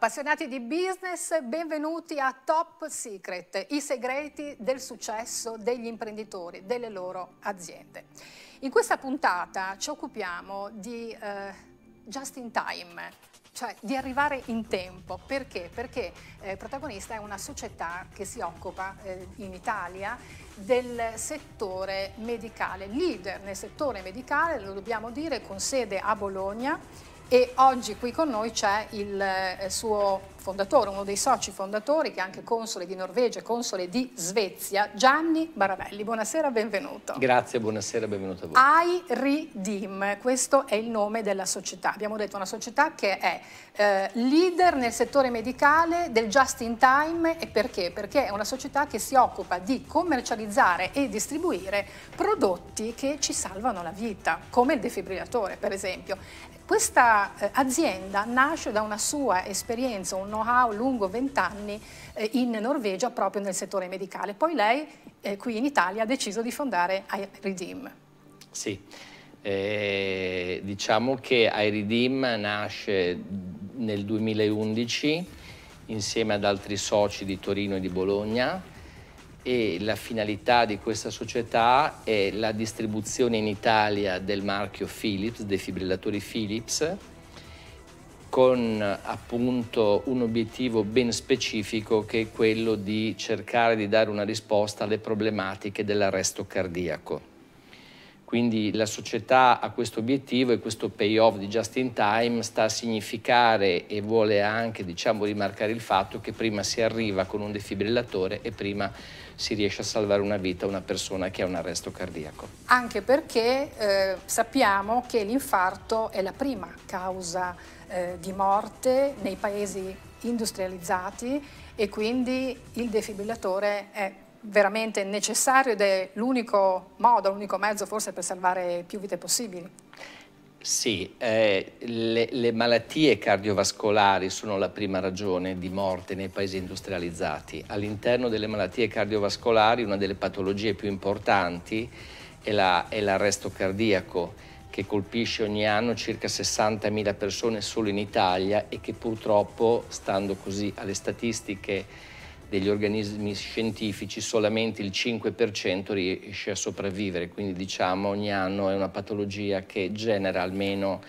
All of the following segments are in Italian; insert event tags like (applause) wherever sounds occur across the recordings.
Appassionati di business, benvenuti a Top Secret, i segreti del successo degli imprenditori, delle loro aziende. In questa puntata ci occupiamo di eh, just in time, cioè di arrivare in tempo. Perché? Perché eh, protagonista è una società che si occupa eh, in Italia del settore medicale, leader nel settore medicale, lo dobbiamo dire, con sede a Bologna e oggi qui con noi c'è il eh, suo fondatore, uno dei soci fondatori che è anche console di Norvegia e console di Svezia, Gianni Baravelli. Buonasera, benvenuto. Grazie, buonasera, benvenuto a voi. IRIDIM, questo è il nome della società. Abbiamo detto una società che è eh, leader nel settore medicale del just in time e perché? Perché è una società che si occupa di commercializzare e distribuire prodotti che ci salvano la vita, come il defibrillatore per esempio. Questa eh, azienda nasce da una sua esperienza, un know-how lungo vent'anni eh, in Norvegia proprio nel settore medicale. Poi lei eh, qui in Italia ha deciso di fondare iRedeem. Sì, eh, diciamo che iRedeem nasce nel 2011 insieme ad altri soci di Torino e di Bologna e la finalità di questa società è la distribuzione in Italia del marchio Philips, dei fibrillatori Philips, con appunto un obiettivo ben specifico che è quello di cercare di dare una risposta alle problematiche dell'arresto cardiaco. Quindi la società ha questo obiettivo e questo payoff di just in time sta a significare e vuole anche diciamo, rimarcare il fatto che prima si arriva con un defibrillatore e prima si riesce a salvare una vita a una persona che ha un arresto cardiaco. Anche perché eh, sappiamo che l'infarto è la prima causa eh, di morte nei paesi industrializzati e quindi il defibrillatore è veramente necessario ed è l'unico modo, l'unico mezzo forse per salvare più vite possibili. Sì, eh, le, le, malattie cardiovascolari sono la prima ragione di morte nei paesi industrializzati. All'interno delle malattie cardiovascolari una delle patologie più importanti è, la, è l'arresto cardiaco che colpisce ogni anno circa 60.000 persone solo in Italia e che purtroppo, stando così alle statistiche degli organismi scientifici solamente il 5% riesce a sopravvivere, quindi diciamo ogni anno è una patologia che genera almeno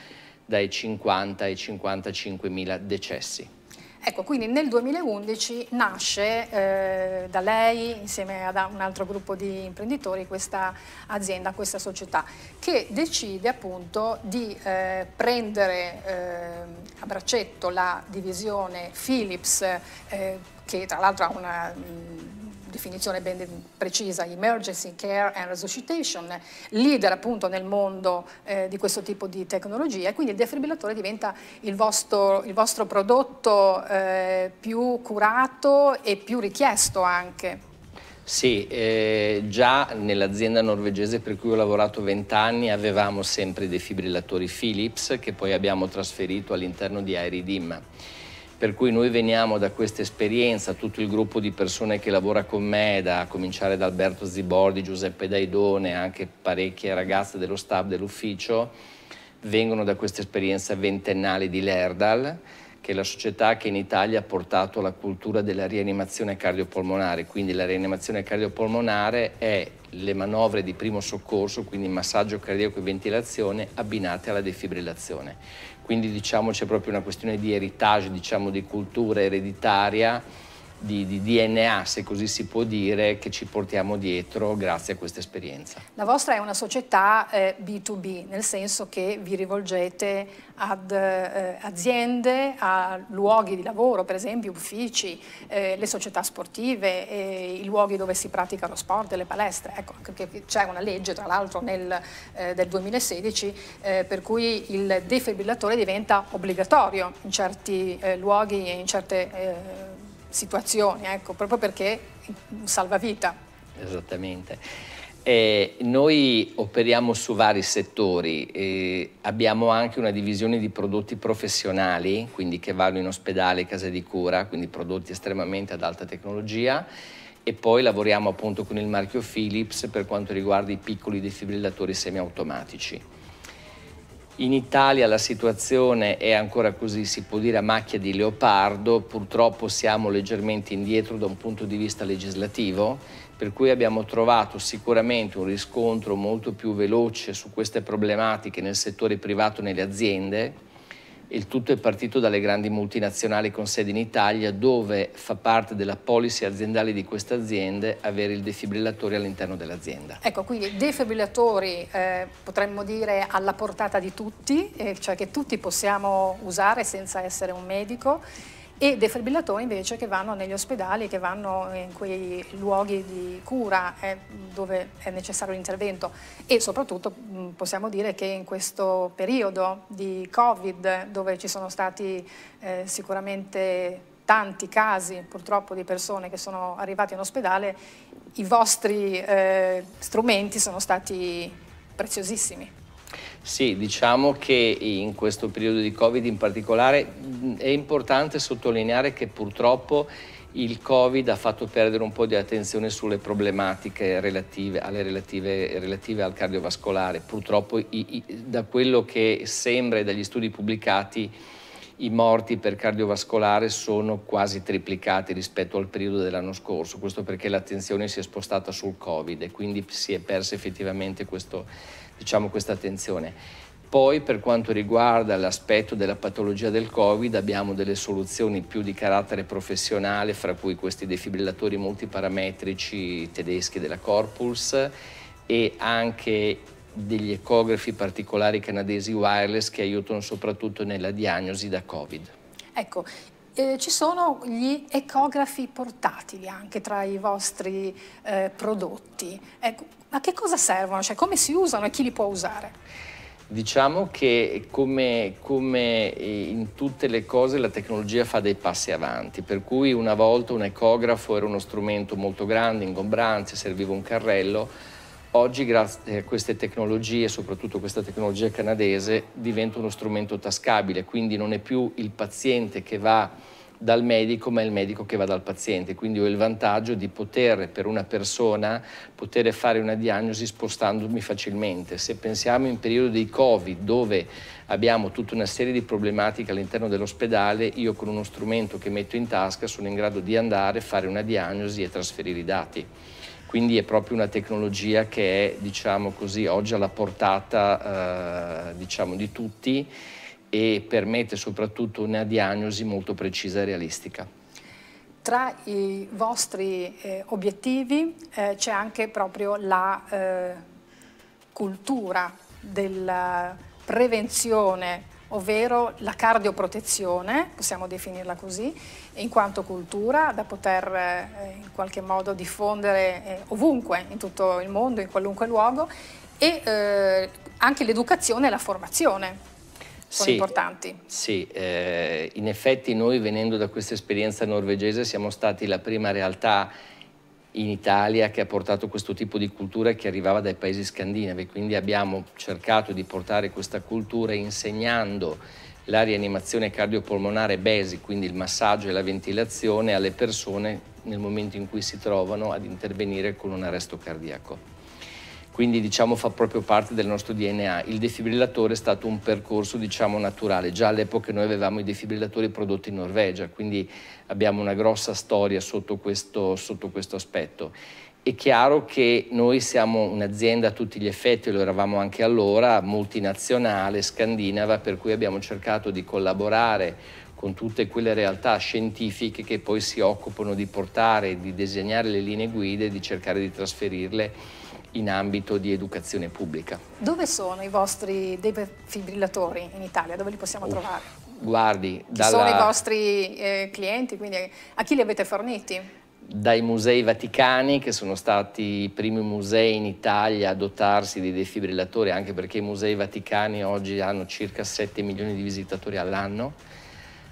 dai 50 ai 55 mila decessi. Ecco, quindi nel 2011 nasce eh, da lei, insieme ad un altro gruppo di imprenditori, questa azienda, questa società, che decide appunto di eh, prendere eh, a braccetto la divisione Philips eh, che tra l'altro ha una mm, definizione ben precisa, emergency care and resuscitation, leader appunto nel mondo eh, di questo tipo di tecnologia, quindi il defibrillatore diventa il vostro, il vostro prodotto eh, più curato e più richiesto anche. Sì, eh, già nell'azienda norvegese per cui ho lavorato 20 anni avevamo sempre i defibrillatori Philips che poi abbiamo trasferito all'interno di Airidim per cui noi veniamo da questa esperienza, tutto il gruppo di persone che lavora con me, da cominciare da Alberto Zibordi, Giuseppe Daidone, anche parecchie ragazze dello staff dell'ufficio, vengono da questa esperienza ventennale di Lerdal, che è la società che in Italia ha portato la cultura della rianimazione cardiopolmonare, quindi la rianimazione cardiopolmonare è le manovre di primo soccorso, quindi massaggio cardiaco e ventilazione, abbinate alla defibrillazione. Quindi diciamo c'è proprio una questione di heritage, diciamo di cultura ereditaria di, di, DNA, se così si può dire, che ci portiamo dietro grazie a questa esperienza. La vostra è una società eh, B2B, nel senso che vi rivolgete ad eh, aziende, a luoghi di lavoro, per esempio uffici, eh, le società sportive, eh, i luoghi dove si pratica lo sport, le palestre. Ecco, c'è una legge, tra l'altro, eh, del 2016 eh, per cui il defibrillatore diventa obbligatorio in certi luoghi e in certe situazioni, ecco, proprio perché salva vita. Esattamente. Eh, noi operiamo su vari settori, eh, abbiamo anche una divisione di prodotti professionali, quindi che vanno in ospedale, case di cura, quindi prodotti estremamente ad alta tecnologia e poi lavoriamo appunto con il marchio Philips per quanto riguarda i piccoli defibrillatori semiautomatici. In Italia la situazione è ancora così, si può dire a macchia di leopardo, purtroppo siamo leggermente indietro da un punto di vista legislativo, per cui abbiamo trovato sicuramente un riscontro molto più veloce su queste problematiche nel settore privato e nelle aziende, il tutto è partito dalle grandi multinazionali con sede in Italia dove fa parte della policy aziendale di queste aziende avere il defibrillatore all'interno dell'azienda. Ecco, quindi defibrillatori eh, potremmo dire alla portata di tutti, eh, cioè che tutti possiamo usare senza essere un medico e defibrillatori invece che vanno negli ospedali, che vanno in quei luoghi di cura eh, dove è necessario l'intervento e soprattutto mh, mm, possiamo dire che in questo periodo di Covid dove ci sono stati eh, sicuramente tanti casi purtroppo di persone che sono arrivate in ospedale, i vostri eh, strumenti sono stati preziosissimi. Sì, diciamo che in questo periodo di Covid in particolare è importante sottolineare che purtroppo il Covid ha fatto perdere un po' di attenzione sulle problematiche relative, relative, relative al cardiovascolare. Purtroppo i, i, da quello che sembra e dagli studi pubblicati i morti per cardiovascolare sono quasi triplicati rispetto al periodo dell'anno scorso, questo perché l'attenzione si è spostata sul Covid e quindi si è persa effettivamente questo diciamo, questa attenzione. Poi per quanto riguarda l'aspetto della patologia del Covid abbiamo delle soluzioni più di carattere professionale, fra cui questi defibrillatori multiparametrici tedeschi della Corpus e anche degli ecografi particolari canadesi wireless che aiutano soprattutto nella diagnosi da Covid. Ecco, eh, ci sono gli ecografi portatili anche tra i vostri eh, prodotti. Ecco, a che cosa servono? Cioè, come si usano e chi li può usare? Diciamo che come, come, in tutte le cose la tecnologia fa dei passi avanti, per cui una volta un ecografo era uno strumento molto grande, ingombrante, serviva un carrello, Oggi grazie a queste tecnologie, soprattutto questa tecnologia canadese, diventa uno strumento tascabile, quindi non è più il paziente che va dal medico, ma è il medico che va dal paziente. Quindi ho il vantaggio di poter, per una persona, poter fare una diagnosi spostandomi facilmente. Se pensiamo in periodo di Covid, dove abbiamo tutta una serie di problematiche all'interno dell'ospedale, io con uno strumento che metto in tasca sono in grado di andare, fare una diagnosi e trasferire i dati quindi è proprio una tecnologia che è diciamo così, oggi alla portata eh, diciamo, di tutti e permette soprattutto una diagnosi molto precisa e realistica. Tra i vostri eh, obiettivi eh, c'è anche proprio la eh, cultura della prevenzione ovvero la cardioprotezione, possiamo definirla così, in quanto cultura da poter eh, in qualche modo diffondere eh, ovunque, in tutto il mondo, in qualunque luogo, e eh, anche l'educazione e la formazione sono sì, importanti. Sì, eh, in effetti noi venendo da questa esperienza norvegese siamo stati la prima realtà in Italia che ha portato questo tipo di cultura che arrivava dai paesi scandinavi, quindi abbiamo cercato di portare questa cultura insegnando la rianimazione cardiopolmonare basic, quindi il massaggio e la ventilazione alle persone nel momento in cui si trovano ad intervenire con un arresto cardiaco quindi diciamo fa proprio parte del nostro DNA. Il defibrillatore è stato un percorso diciamo naturale, già all'epoca noi avevamo i defibrillatori prodotti in Norvegia, quindi abbiamo una grossa storia sotto questo, sotto questo aspetto. È chiaro che noi siamo un'azienda a tutti gli effetti, lo eravamo anche allora, multinazionale, scandinava, per cui abbiamo cercato di collaborare con tutte quelle realtà scientifiche che poi si occupano di portare, di disegnare le linee guida e di cercare di trasferirle in ambito di educazione pubblica. Dove sono i vostri defibrillatori in Italia? Dove li possiamo uh, trovare? Guardi, dalla... sono i vostri eh, clienti, quindi a chi li avete forniti? Dai musei vaticani, che sono stati i primi musei in Italia a dotarsi di defibrillatori, anche perché i musei vaticani oggi hanno circa 7 milioni di visitatori all'anno.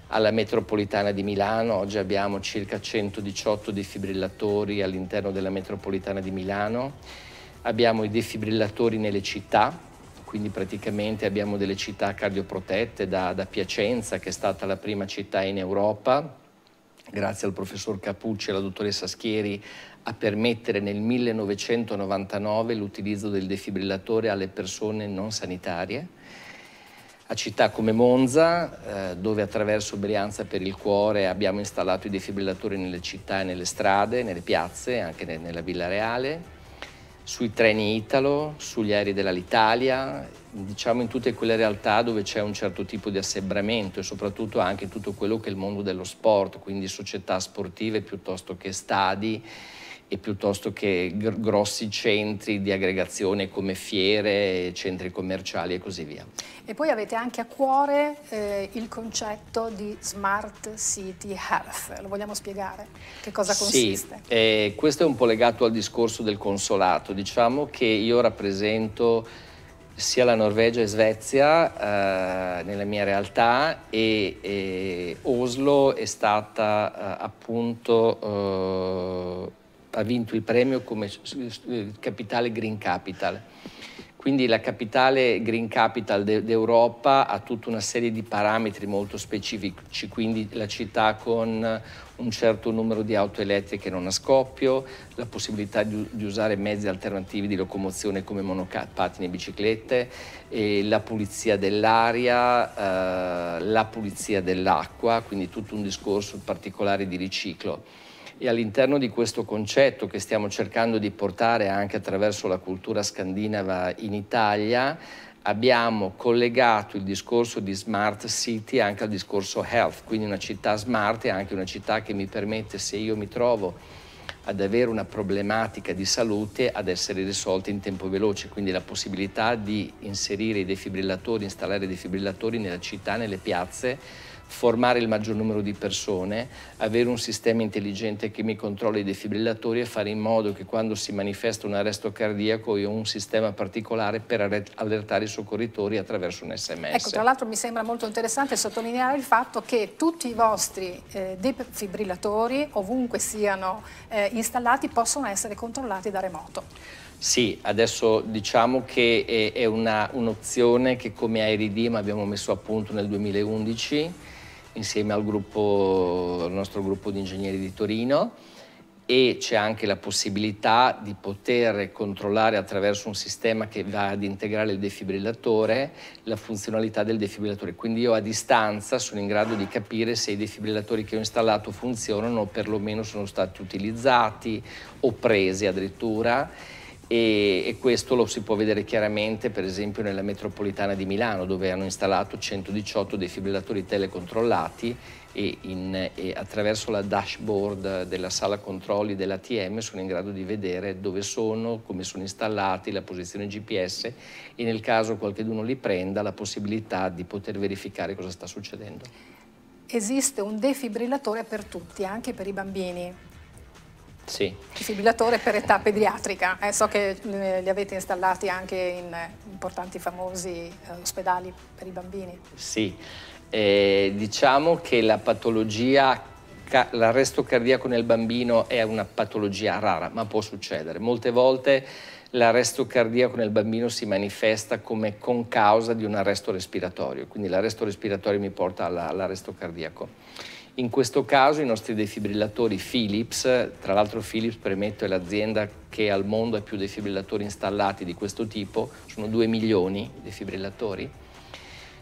Alla metropolitana di Milano, oggi abbiamo circa 118 defibrillatori all'interno della metropolitana di Milano abbiamo i defibrillatori nelle città, quindi praticamente abbiamo delle città cardioprotette da, da Piacenza che è stata la prima città in Europa grazie al professor Capucci e alla dottoressa Schieri, a permettere nel 1999 l'utilizzo del defibrillatore alle persone non sanitarie. A città come Monza, eh, dove attraverso Brianza per il Cuore abbiamo installato i defibrillatori nelle città e nelle strade, nelle piazze, anche ne nella Villa Reale sui treni Italo, sugli aerei dell'Alitalia, diciamo in tutte quelle realtà dove c'è un certo tipo di assembramento e soprattutto anche tutto quello che è il mondo dello sport, quindi società sportive piuttosto che stadi e piuttosto che gr grossi centri di aggregazione come fiere, centri commerciali e così via. E poi avete anche a cuore eh, il concetto di Smart City Health, lo vogliamo spiegare? Che cosa consiste? Sì, eh, questo è un po' legato al discorso del consolato, diciamo che io rappresento sia la Norvegia e Svezia eh, nella mia realtà e, e Oslo è stata eh, appunto eh, ha vinto il premio come eh, capitale Green Capital. Quindi la capitale Green Capital d'Europa ha tutta una serie di parametri molto specifici, quindi la città con un certo numero di auto elettriche non a scoppio, la possibilità di, di usare mezzi alternativi di locomozione come monopattini e biciclette, e la pulizia dell'aria, eh, la pulizia dell'acqua, quindi tutto un discorso particolare di riciclo e all'interno di questo concetto che stiamo cercando di portare anche attraverso la cultura scandinava in Italia, abbiamo collegato il discorso di smart city anche al discorso health, quindi una città smart è anche una città che mi permette se io mi trovo ad avere una problematica di salute ad essere risolta in tempo veloce, quindi la possibilità di inserire i defibrillatori, installare i defibrillatori nella città, nelle piazze formare il maggior numero di persone, avere un sistema intelligente che mi controlla i defibrillatori e fare in modo che quando si manifesta un arresto cardiaco io ho un sistema particolare per allertare i soccorritori attraverso un sms. Ecco, tra l'altro mi sembra molto interessante sottolineare il fatto che tutti i vostri eh, defibrillatori, ovunque siano eh, installati, possono essere controllati da remoto. Sì, adesso diciamo che è, un'opzione un che come ARIDIM abbiamo messo a punto nel 2011 insieme al, gruppo, al nostro gruppo di ingegneri di Torino e c'è anche la possibilità di poter controllare attraverso un sistema che va ad integrare il defibrillatore la funzionalità del defibrillatore. Quindi io a distanza sono in grado di capire se i defibrillatori che ho installato funzionano o perlomeno sono stati utilizzati o presi addirittura e, e, questo lo si può vedere chiaramente per esempio nella metropolitana di Milano dove hanno installato 118 defibrillatori telecontrollati e, in, e attraverso la dashboard della sala controlli dell'ATM sono in grado di vedere dove sono, come sono installati, la posizione GPS e nel caso qualcuno li prenda la possibilità di poter verificare cosa sta succedendo. Esiste un defibrillatore per tutti, anche per i bambini. Sì. Defibrillatore per età pediatrica. Eh, so che mm, li avete installati anche in importanti famosi eh, ospedali per i bambini. Sì, eh, diciamo che la patologia, l'arresto cardiaco nel bambino è una patologia rara, ma può succedere. Molte volte l'arresto cardiaco nel bambino si manifesta come con causa di un arresto respiratorio, quindi l'arresto respiratorio mi porta all'arresto cardiaco. In questo caso i nostri defibrillatori Philips, tra l'altro Philips premetto è l'azienda che al mondo ha più defibrillatori installati di questo tipo, sono 2 milioni di defibrillatori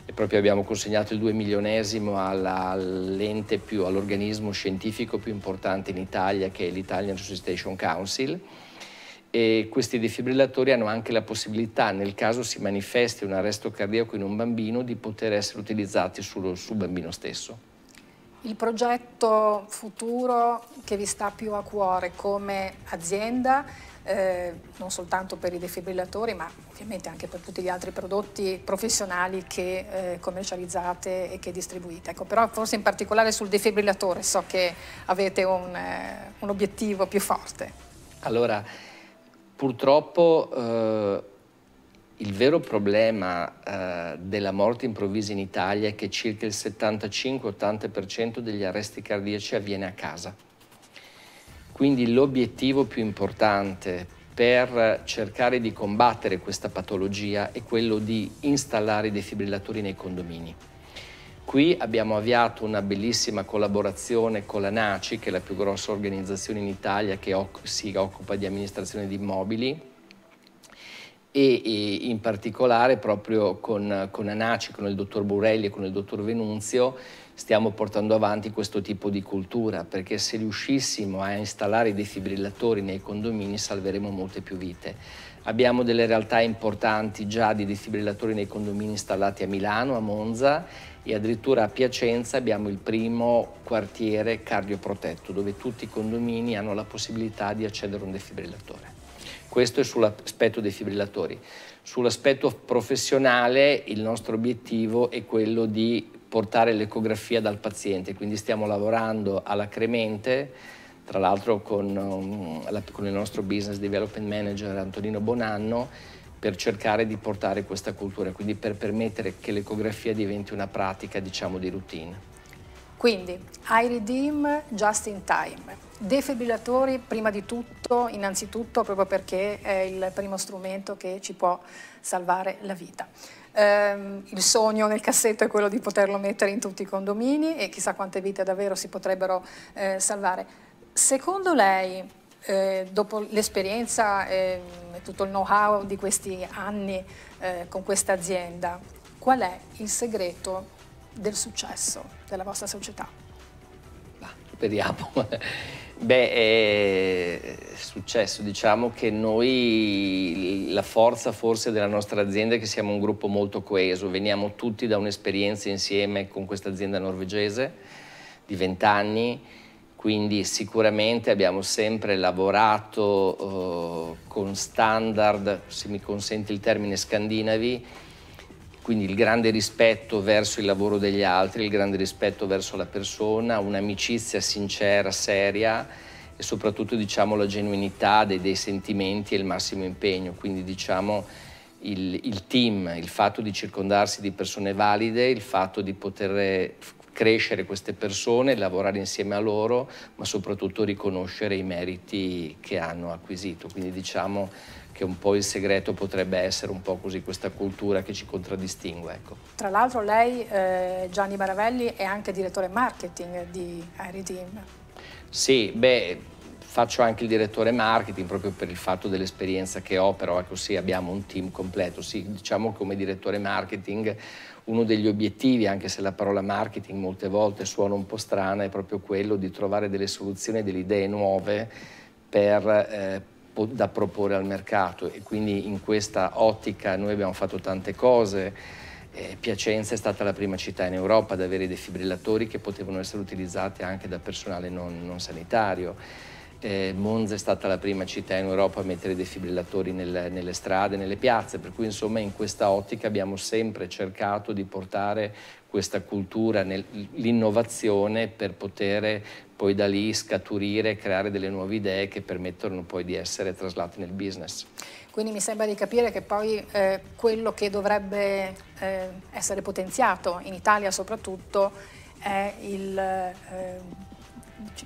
e proprio abbiamo consegnato il 2 milionesimo all'ente più, all'organismo scientifico più importante in Italia che è l'Italian Resuscitation Council e questi defibrillatori hanno anche la possibilità, nel caso si manifesti un arresto cardiaco in un bambino, di poter essere utilizzati sul, sul bambino stesso il progetto futuro che vi sta più a cuore come azienda, eh, non soltanto per i defibrillatori ma ovviamente anche per tutti gli altri prodotti professionali che eh, commercializzate e che distribuite. Ecco, però forse in particolare sul defibrillatore so che avete un, eh, un obiettivo più forte. Allora, purtroppo eh, il vero problema eh, della morte improvvisa in Italia è che circa il 75-80% degli arresti cardiaci avviene a casa. Quindi l'obiettivo più importante per cercare di combattere questa patologia è quello di installare i defibrillatori nei condomini. Qui abbiamo avviato una bellissima collaborazione con la NACI, che è la più grossa organizzazione in Italia che si occupa di amministrazione di immobili, e, e in particolare proprio con, con Anaci, con il dottor Burelli e con il dottor Venunzio stiamo portando avanti questo tipo di cultura perché se riuscissimo a installare i defibrillatori nei condomini salveremo molte più vite. Abbiamo delle realtà importanti già di defibrillatori nei condomini installati a Milano, a Monza e addirittura a Piacenza abbiamo il primo quartiere cardioprotetto dove tutti i condomini hanno la possibilità di accedere a un defibrillatore. Questo è sull'aspetto dei fibrillatori. Sull'aspetto professionale il nostro obiettivo è quello di portare l'ecografia dal paziente, quindi stiamo lavorando alla cremente, tra l'altro con, um, con il nostro business development manager Antonino Bonanno, per cercare di portare questa cultura, quindi per permettere che l'ecografia diventi una pratica diciamo di routine. Quindi I redeem just in time, defibrillatori prima di tutto, innanzitutto proprio perché è il primo strumento che ci può salvare la vita. Um, il sogno nel cassetto è quello di poterlo mettere in tutti i condomini e chissà quante vite davvero si potrebbero eh, salvare. Secondo lei, eh, dopo l'esperienza ehm, e eh, tutto il know-how di questi anni eh, con questa azienda, qual è il segreto del successo della vostra società? speriamo. (laughs) Beh, è successo, diciamo che noi, la forza forse della nostra azienda è che siamo un gruppo molto coeso, veniamo tutti da un'esperienza insieme con questa azienda norvegese di vent'anni, quindi sicuramente abbiamo sempre lavorato eh, con standard, se mi consente il termine, scandinavi, quindi il grande rispetto verso il lavoro degli altri, il grande rispetto verso la persona, un'amicizia sincera, seria e soprattutto diciamo, la genuinità dei, dei sentimenti e il massimo impegno. Quindi diciamo il, il, team, il fatto di circondarsi di persone valide, il fatto di poter crescere queste persone, lavorare insieme a loro, ma soprattutto riconoscere i meriti che hanno acquisito. Quindi diciamo che un po' il segreto potrebbe essere un po' così questa cultura che ci contraddistingue. Ecco. Tra l'altro lei, eh, Gianni Baravelli, è anche direttore marketing di Airidim. Sì, beh, faccio anche il direttore marketing proprio per il fatto dell'esperienza che ho, però ecco sì, abbiamo un team completo. Sì, diciamo come direttore marketing uno degli obiettivi, anche se la parola marketing molte volte suona un po' strana, è proprio quello di trovare delle soluzioni, delle idee nuove per, eh, da proporre al mercato e quindi in questa ottica noi abbiamo fatto tante cose. Eh, Piacenza è stata la prima città in Europa ad avere i defibrillatori che potevano essere utilizzati anche da personale non, non sanitario eh, Monza è stata la prima città in Europa a mettere i defibrillatori nel, nelle strade, nelle piazze, per cui insomma in questa ottica abbiamo sempre cercato di portare questa cultura, l'innovazione per poter poi da lì scaturire, e creare delle nuove idee che permettono poi di essere traslate nel business. Quindi mi sembra di capire che poi eh, quello che dovrebbe eh, essere potenziato in Italia soprattutto è il eh,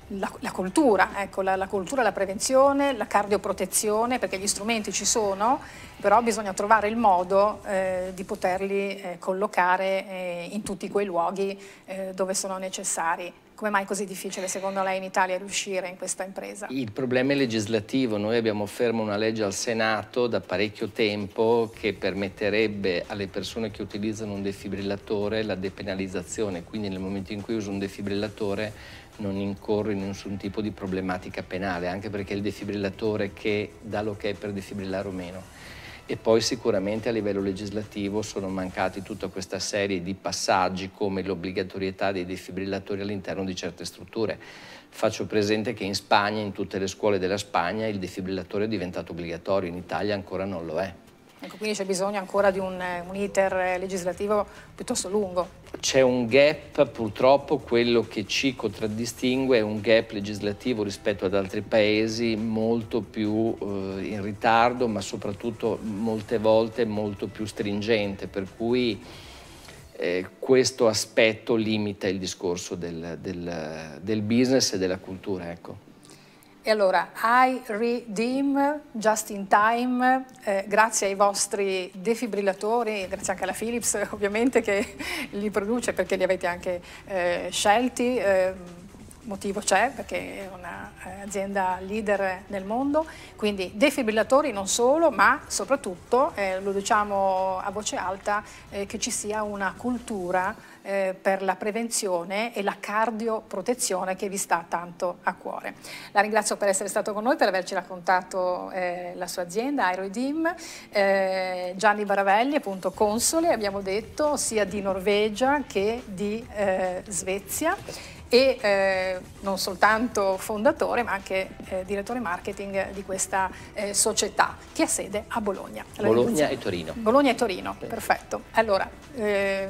la, la, cultura, ecco, la, la, cultura, la prevenzione, la cardioprotezione, perché gli strumenti ci sono, però bisogna trovare il modo eh, di poterli eh, collocare eh, in tutti quei luoghi eh, dove sono necessari. Come mai è così difficile secondo lei in Italia riuscire in questa impresa? Il problema è legislativo, noi abbiamo fermo una legge al Senato da parecchio tempo che permetterebbe alle persone che utilizzano un defibrillatore la depenalizzazione, quindi nel momento in cui uso un defibrillatore non incorro in nessun tipo di problematica penale, anche perché è il defibrillatore che dà l'ok per defibrillare o meno. E poi sicuramente a livello legislativo sono mancati tutta questa serie di passaggi come l'obbligatorietà dei defibrillatori all'interno di certe strutture. Faccio presente che in Spagna, in tutte le scuole della Spagna, il defibrillatore è diventato obbligatorio, in Italia ancora non lo è. Ecco, quindi c'è bisogno ancora di un, eh, un iter eh, legislativo piuttosto lungo. C'è un gap, purtroppo, quello che ci contraddistingue è un gap legislativo rispetto ad altri paesi molto più eh, in ritardo, ma soprattutto molte volte molto più stringente, per cui eh, questo aspetto limita il discorso del, del, del business e della cultura. Ecco. E allora, I Redeem, Just in Time, eh, grazie ai vostri defibrillatori, grazie anche alla Philips (laughs) ovviamente che li produce perché li avete anche eh, scelti. Eh, motivo c'è, perché è un'azienda eh, leader nel mondo, quindi defibrillatori non solo, ma soprattutto, eh, lo diciamo a voce alta, eh, che ci sia una cultura eh, per la prevenzione e la cardioprotezione che vi sta tanto a cuore. La ringrazio per essere stato con noi, per averci raccontato eh, la sua azienda, Aeroidim, eh, Gianni Baravelli, appunto console, abbiamo detto, sia di Norvegia che di Svezia e eh, non soltanto fondatore ma anche eh, direttore marketing di questa eh, società che ha sede a Bologna. Bologna e Torino. Bologna e Torino, okay. perfetto. Allora, eh,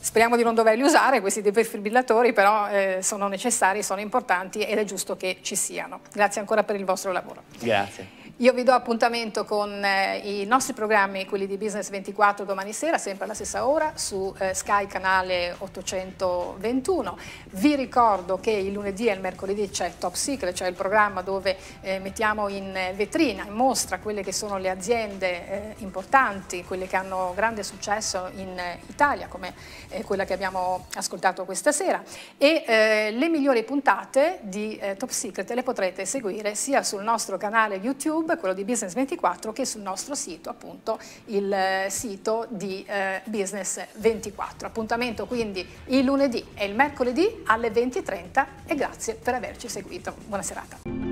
Speriamo di non doverli usare questi defibrillatori, però eh, sono necessari, sono importanti ed è giusto che ci siano. Grazie ancora per il vostro lavoro. Grazie. Io vi do appuntamento con eh, i nostri programmi, quelli di Business 24 domani sera, sempre alla stessa ora, su eh, Sky Canale 821. Vi ricordo che il lunedì e il mercoledì c'è Top Secret, cioè il programma dove eh, mettiamo in vetrina, in mostra, quelle che sono le aziende eh, importanti, quelle che hanno grande successo in eh, Italia, come eh, quella che abbiamo ascoltato questa sera. E le migliori puntate di Top Secret le potrete seguire sia sul nostro canale YouTube, YouTube quello di Business24 che è sul nostro sito, appunto il eh, sito di eh, Business24. Appuntamento quindi il lunedì e il mercoledì alle 20.30 e grazie per averci seguito. Buona serata.